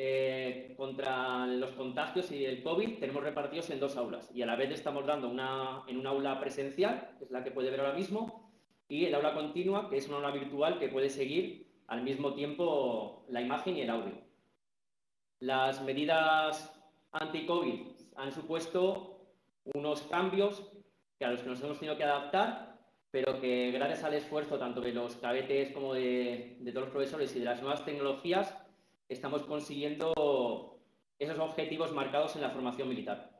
Speaker 13: eh, contra los contagios y el COVID tenemos repartidos en dos aulas y a la vez estamos dando una, en un aula presencial, que es la que puede ver ahora mismo, y el aula continua, que es una aula virtual que puede seguir al mismo tiempo la imagen y el audio. Las medidas anti-COVID han supuesto unos cambios que a los que nos hemos tenido que adaptar, pero que gracias al esfuerzo tanto de los cabetes como de todos los profesores y de las nuevas tecnologías, estamos consiguiendo esos objetivos marcados en la formación militar.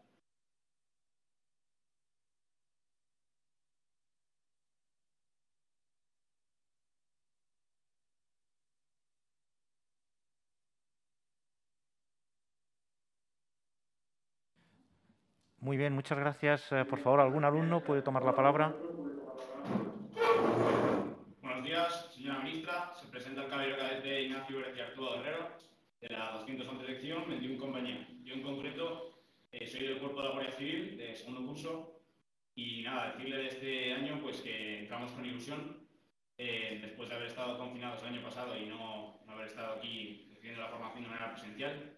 Speaker 1: Muy bien, muchas gracias. Eh, por favor, ¿algún alumno puede tomar la palabra?
Speaker 14: Buenos días, señora ministra. Se presenta el caballero cadete Ignacio García Arturo Guerrero de la 211 elección, 21 compañeros. Yo en concreto eh, soy del cuerpo de la Guardia Civil, de segundo curso, y nada, decirle de este año pues que entramos con ilusión, eh, después de haber estado confinados el año pasado y no, no haber estado aquí recibiendo la formación de manera presencial.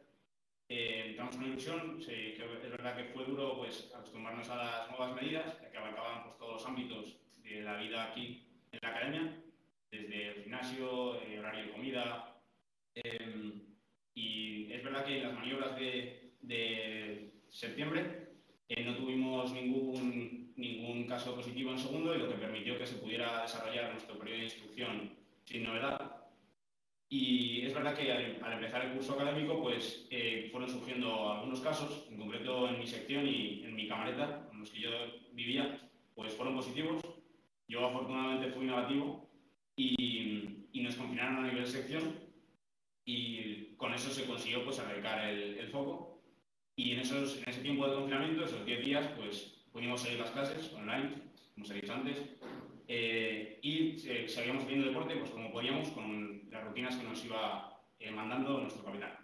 Speaker 14: Eh, entramos con ilusión, que es verdad que fue duro pues acostumbrarnos a las nuevas medidas, que abarcaban pues, todos los ámbitos de la vida aquí en la academia, desde el gimnasio, el horario de comida, y es verdad que en las maniobras de, de septiembre eh, no tuvimos ningún, ningún caso positivo en segundo y lo que permitió que se pudiera desarrollar nuestro periodo de instrucción sin novedad. Y es verdad que al, empezar el curso académico pues eh, fueron surgiendo algunos casos, en concreto en mi sección y en mi camareta, en los que yo vivía, pues fueron positivos. Yo afortunadamente fui negativo y, y nos confinaron a nivel sección y con eso se consiguió pues el, foco y en, esos, en ese tiempo de confinamiento, esos 10 días, pues pudimos seguir las clases online, como se antes, eh, y eh, seguíamos haciendo deporte pues como podíamos con las rutinas que nos iba eh, mandando nuestro capitán.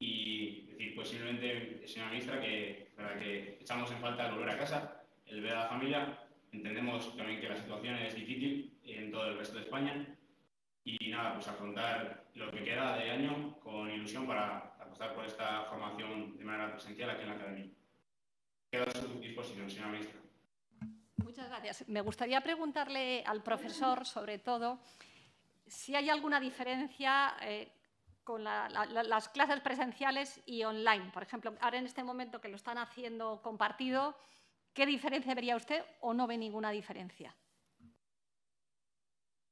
Speaker 14: Y decir, pues simplemente, señora ministra, que, para que echamos en falta volver a casa, el ver a la familia, entendemos también que la situación es difícil en todo el resto de España y nada, pues afrontar lo que queda de año con ilusión para apostar por esta formación de manera presencial aquí en la academia. Queda a su disposición, señora ministra.
Speaker 2: Muchas gracias. Me gustaría preguntarle al profesor, sobre todo, si hay alguna diferencia eh, con las clases presenciales y online. Por ejemplo, ahora en este momento que lo están haciendo compartido, ¿qué diferencia vería usted o no ve ninguna diferencia?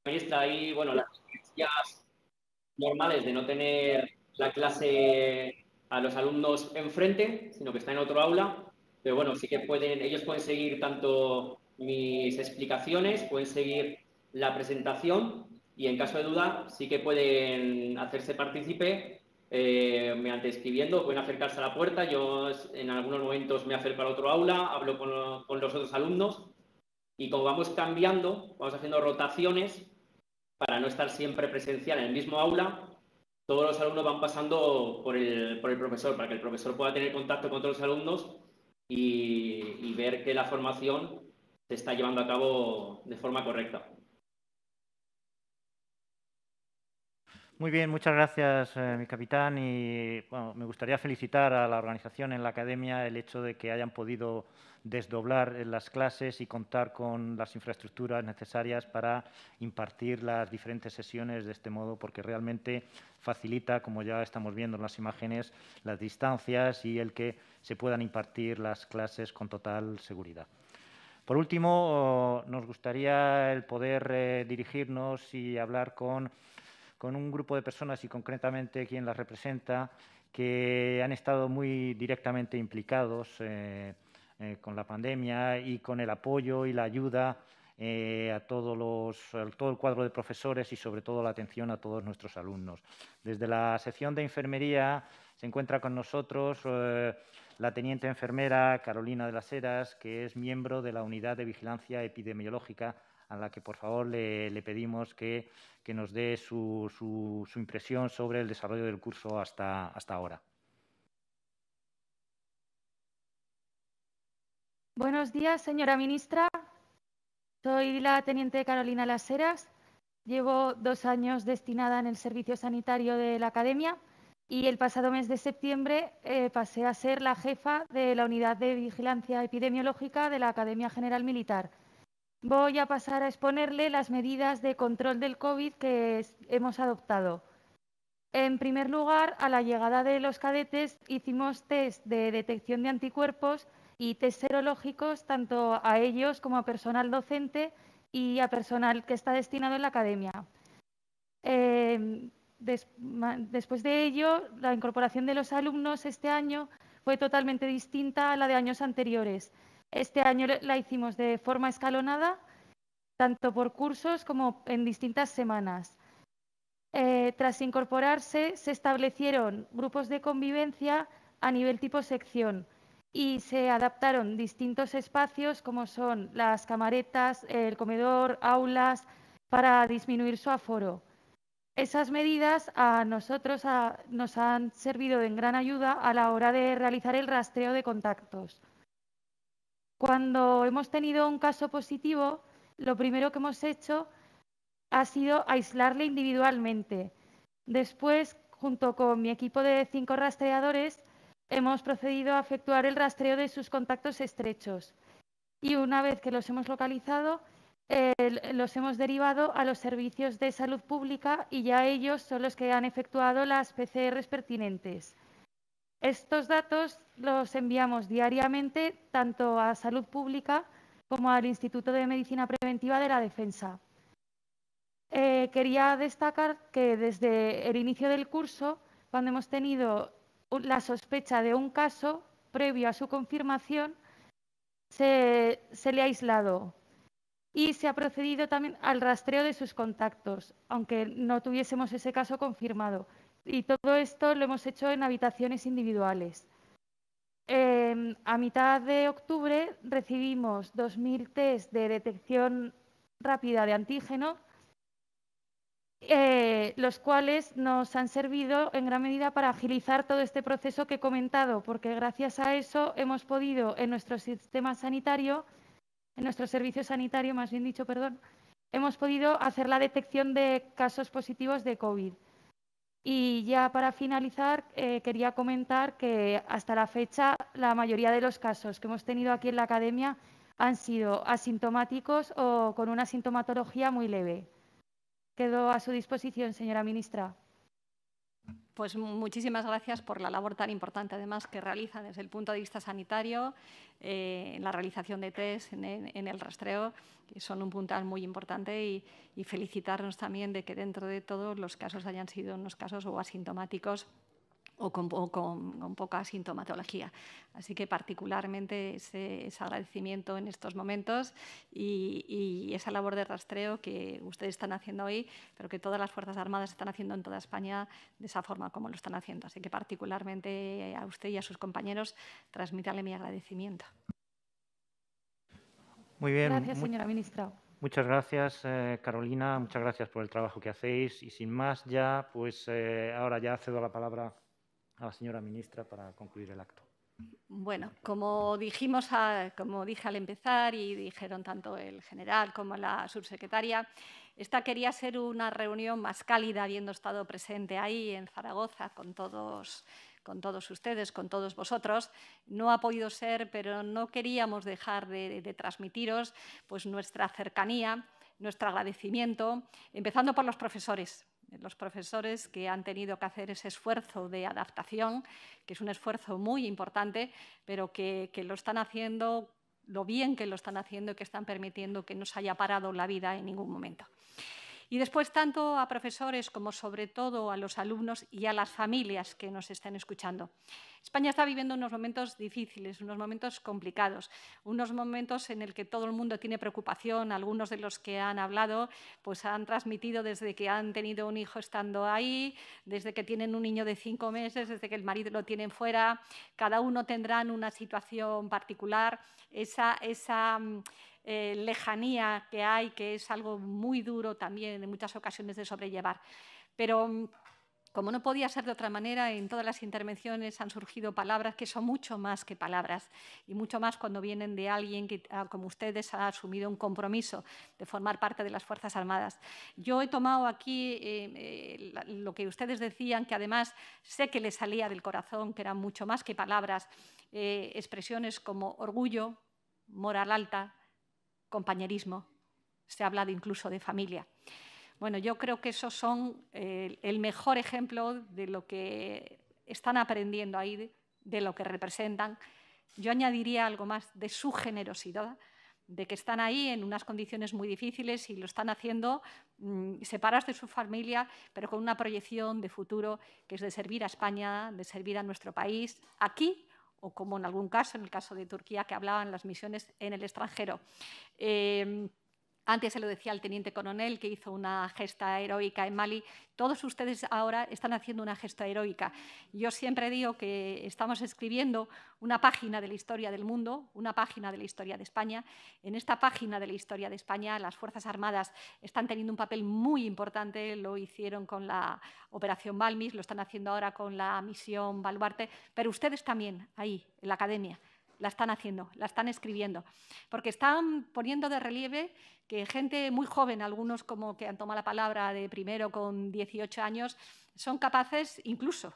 Speaker 13: Ahí está ahí, bueno, las experiencias normales de no tener la clase a los alumnos enfrente, sino que está en otro aula. Pero bueno, sí que pueden, ellos pueden seguir tanto mis explicaciones, pueden seguir la presentación y en caso de duda sí que pueden hacerse partícipe eh, mediante escribiendo, pueden acercarse a la puerta. Yo en algunos momentos me acerco al otro aula, hablo con los otros alumnos y como vamos cambiando, vamos haciendo rotaciones, para no estar siempre presencial en el mismo aula, todos los alumnos van pasando por el, por el profesor, para que el profesor pueda tener contacto con todos los alumnos y, ver que la formación se está llevando a cabo de forma correcta.
Speaker 1: Muy bien, muchas gracias, eh, mi capitán. Y me gustaría felicitar a la organización en la academia el hecho de que hayan podido desdoblar eh, las clases y contar con las infraestructuras necesarias para impartir las diferentes sesiones de este modo, porque realmente facilita, como ya estamos viendo en las imágenes, las distancias y el que se puedan impartir las clases con total seguridad. Por último, oh, nos gustaría el poder eh, dirigirnos y hablar con, un grupo de personas y concretamente quien las representa, que han estado muy directamente implicados eh, eh, con la pandemia y con el apoyo y la ayuda eh, a, todo el cuadro de profesores y sobre todo la atención a todos nuestros alumnos. Desde la sección de enfermería se encuentra con nosotros eh, la teniente enfermera Carolina de las Heras, que es miembro de la unidad de vigilancia epidemiológica, a la que por favor le, pedimos que, nos dé su, impresión sobre el desarrollo del curso hasta ahora.
Speaker 15: Buenos días, señora ministra. Soy la teniente Carolina Laseras. Llevo dos años destinada en el servicio sanitario de la academia y el pasado mes de septiembre eh, pasé a ser la jefa de la unidad de vigilancia epidemiológica de la Academia General Militar. Voy a pasar a exponerle las medidas de control del COVID que hemos adoptado. En primer lugar, a la llegada de los cadetes hicimos test de detección de anticuerpos y test tanto a ellos como a personal docente y a personal que está destinado en la academia. Eh, después de ello, la incorporación de los alumnos este año fue totalmente distinta a la de años anteriores. Este año la hicimos de forma escalonada, tanto por cursos como en distintas semanas. Eh, tras incorporarse, se establecieron grupos de convivencia a nivel tipo sección, y se adaptaron distintos espacios como son las camaretas, el comedor, aulas, para disminuir su aforo. Esas medidas a nosotros nos han servido de gran ayuda a la hora de realizar el rastreo de contactos. Cuando hemos tenido un caso positivo, lo primero que hemos hecho ha sido aislarle individualmente. Después, junto con mi equipo de cinco rastreadores, hemos procedido a efectuar el rastreo de sus contactos estrechos y una vez que los hemos localizado, los hemos derivado a los servicios de salud pública y ya ellos son los que han efectuado las PCRs pertinentes. Estos datos los enviamos diariamente tanto a salud pública como al Instituto de Medicina Preventiva de la Defensa. Eh, quería destacar que desde el inicio del curso, cuando hemos tenido la sospecha de un caso previo a su confirmación, se, le ha aislado y se ha procedido también al rastreo de sus contactos, aunque no tuviésemos ese caso confirmado. Y todo esto lo hemos hecho en habitaciones individuales. Em, a mitad de octubre recibimos 2.000 test de detección rápida de antígeno eh, los cuales nos han servido en gran medida para agilizar todo este proceso que he comentado, porque gracias a eso hemos podido en nuestro sistema sanitario, en nuestro servicio sanitario, más bien dicho, perdón, hemos podido hacer la detección de casos positivos de COVID. Y ya para finalizar, eh, quería comentar que hasta la fecha la mayoría de los casos que hemos tenido aquí en la academia han sido asintomáticos o con una sintomatología muy leve. Quedo a su disposición, señora ministra.
Speaker 2: Pues muchísimas gracias por la labor tan importante, además, que realiza desde el punto de vista sanitario, en eh, la realización de test, en, el rastreo, que son un puntal muy importante, y, y felicitarnos también de que dentro de todos los casos hayan sido unos casos o asintomáticos o con, con, poca sintomatología. Así que particularmente ese, agradecimiento en estos momentos y, esa labor de rastreo que ustedes están haciendo hoy, pero que todas las Fuerzas Armadas están haciendo en toda España de esa forma como lo están haciendo. Así que particularmente a usted y a sus compañeros transmítale mi agradecimiento.
Speaker 1: Muy bien. Gracias, señora ministra. Muchas gracias, eh, Carolina. Muchas gracias por el trabajo que hacéis. Y sin más, ya, pues eh, ahora ya cedo la palabra a la señora ministra para concluir el acto.
Speaker 2: Bueno, como dijimos, como dije al empezar y dijeron tanto el general como la subsecretaria, esta quería ser una reunión más cálida, habiendo estado presente ahí en Zaragoza con todos, con todos ustedes, con todos vosotros. No ha podido ser, pero no queríamos dejar de, de transmitiros pues, nuestra cercanía, nuestro agradecimiento, empezando por los profesores los profesores que han tenido que hacer ese esfuerzo de adaptación, que es un esfuerzo muy importante, pero que, lo están haciendo, lo bien que lo están haciendo y que están permitiendo que no se haya parado la vida en ningún momento. Y después, tanto a profesores como sobre todo a los alumnos y a las familias que nos están escuchando. España está viviendo unos momentos difíciles, unos momentos complicados, unos momentos en el que todo el mundo tiene preocupación. Algunos de los que han hablado pues han transmitido desde que han tenido un hijo estando ahí, desde que tienen un niño de cinco meses, desde que el marido lo tienen fuera. Cada uno tendrá una situación particular. Esa, esa mm, eh, lejanía que hay, que es algo muy duro también en muchas ocasiones de sobrellevar. Pero mm, como no podía ser de otra manera, en todas las intervenciones han surgido palabras que son mucho más que palabras y mucho más cuando vienen de alguien que, ah, como ustedes, ha asumido un compromiso de formar parte de las Fuerzas Armadas. Yo he tomado aquí eh, eh, lo que ustedes decían, que además sé que les salía del corazón, que eran mucho más que palabras, expresiones como orgullo, moral alta, compañerismo, se ha hablado incluso de familia. Bueno, yo creo que esos son eh, el mejor ejemplo de lo que están aprendiendo ahí, de, lo que representan. Yo añadiría algo más de su generosidad, de que están ahí en unas condiciones muy difíciles y lo están haciendo mm, separados de su familia, pero con una proyección de futuro que es de servir a España, de servir a nuestro país, aquí o como en algún caso, en el caso de Turquía, que hablaban las misiones en el extranjero. Eh, antes se lo decía el teniente coronel que hizo una gesta heroica en Mali. Todos ustedes ahora están haciendo una gesta heroica. Yo siempre digo que estamos escribiendo una página de la historia del mundo, una página de la historia de España. En esta página de la historia de España las Fuerzas Armadas están teniendo un papel muy importante. Lo hicieron con la Operación Balmis, lo están haciendo ahora con la misión Baluarte, pero ustedes también ahí, en la academia la están haciendo, la están escribiendo, porque están poniendo de relieve que gente muy joven, algunos como que han tomado la palabra de primero con 18 años, son capaces, incluso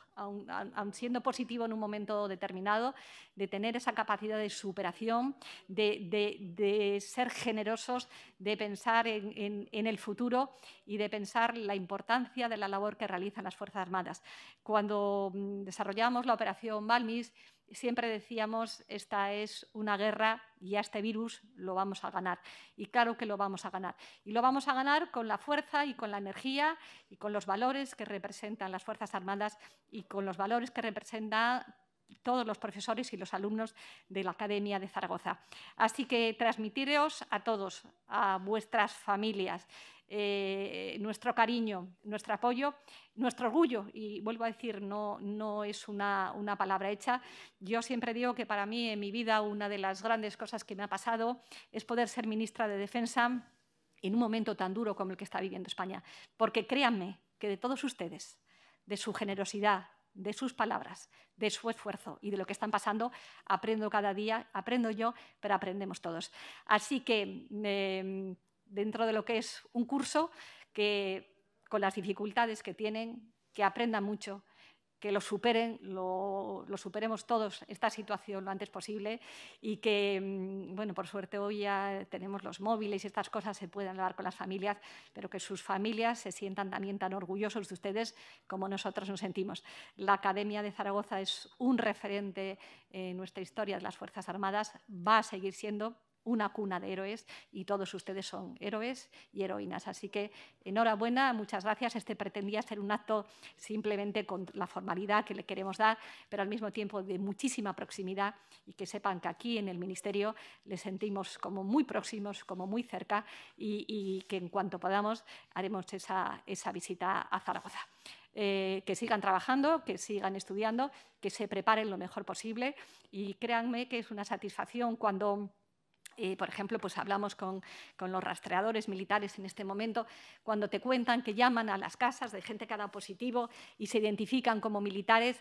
Speaker 2: siendo positivo en un momento determinado, de tener esa capacidad de superación, de, ser generosos, de pensar en, el futuro y de pensar la importancia de la labor que realizan las Fuerzas Armadas. Cuando mm, desarrollamos la operación Balmis, siempre decíamos, esta es una guerra y a este virus lo vamos a ganar. Y claro que lo vamos a ganar. Y lo vamos a ganar con la fuerza y con la energía y con los valores que representan las Fuerzas Armadas y con los valores que representa todos los profesores y los alumnos de la Academia de Zaragoza. Así que transmitiros a todos, a vuestras familias, eh, nuestro cariño, nuestro apoyo, nuestro orgullo. Y vuelvo a decir, no, no es una, una, palabra hecha. Yo siempre digo que para mí en mi vida una de las grandes cosas que me ha pasado es poder ser ministra de Defensa en un momento tan duro como el que está viviendo España. Porque créanme que de todos ustedes, de su generosidad, de sus palabras, de su esfuerzo y de lo que están pasando. Aprendo cada día, aprendo yo, pero aprendemos todos. Así que em, dentro de lo que es un curso que con las dificultades que tienen, que aprendan mucho, que lo superen, lo, superemos todos esta situación lo antes posible y que, mm, bueno, por suerte hoy ya tenemos los móviles y estas cosas se pueden hablar con las familias, pero que sus familias se sientan también tan orgullosos de ustedes como nosotros nos sentimos. La Academia de Zaragoza es un referente en nuestra historia de las Fuerzas Armadas, va a seguir siendo, una cuna de héroes y todos ustedes son héroes y heroínas. Así que enhorabuena, muchas gracias. Este pretendía ser un acto simplemente con la formalidad que le queremos dar, pero al mismo tiempo de muchísima proximidad y que sepan que aquí en el Ministerio les sentimos como muy próximos, como muy cerca y, que en cuanto podamos haremos esa, esa visita a Zaragoza. Eh, que sigan trabajando, que sigan estudiando, que se preparen lo mejor posible y créanme que es una satisfacción cuando eh, por ejemplo, pues hablamos con, con, los rastreadores militares en este momento, cuando te cuentan que llaman a las casas de gente que ha dado positivo y se identifican como militares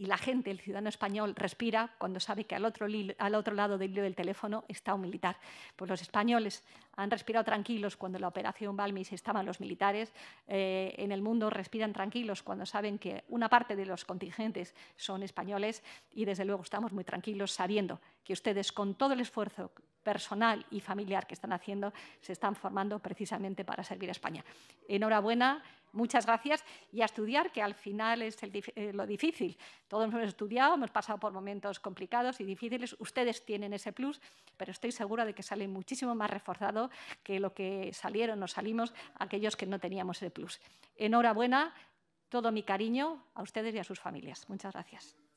Speaker 2: y la gente, el ciudadano español, respira cuando sabe que al otro, al otro lado del hilo del teléfono está un militar. Pues los españoles han respirado tranquilos cuando la operación Balmis estaban los militares. Eh, en el mundo respiran tranquilos cuando saben que una parte de los contingentes son españoles y desde luego estamos muy tranquilos sabiendo que ustedes con todo el esfuerzo personal y familiar que están haciendo se están formando precisamente para servir a España. Enhorabuena muchas gracias y a estudiar, que al final es eh, lo difícil. Todos hemos estudiado, hemos pasado por momentos complicados y difíciles. Ustedes tienen ese plus, pero estoy segura de que salen muchísimo más reforzado que lo que salieron o salimos aquellos que no teníamos ese plus. Enhorabuena, todo mi cariño a ustedes y a sus familias. Muchas gracias.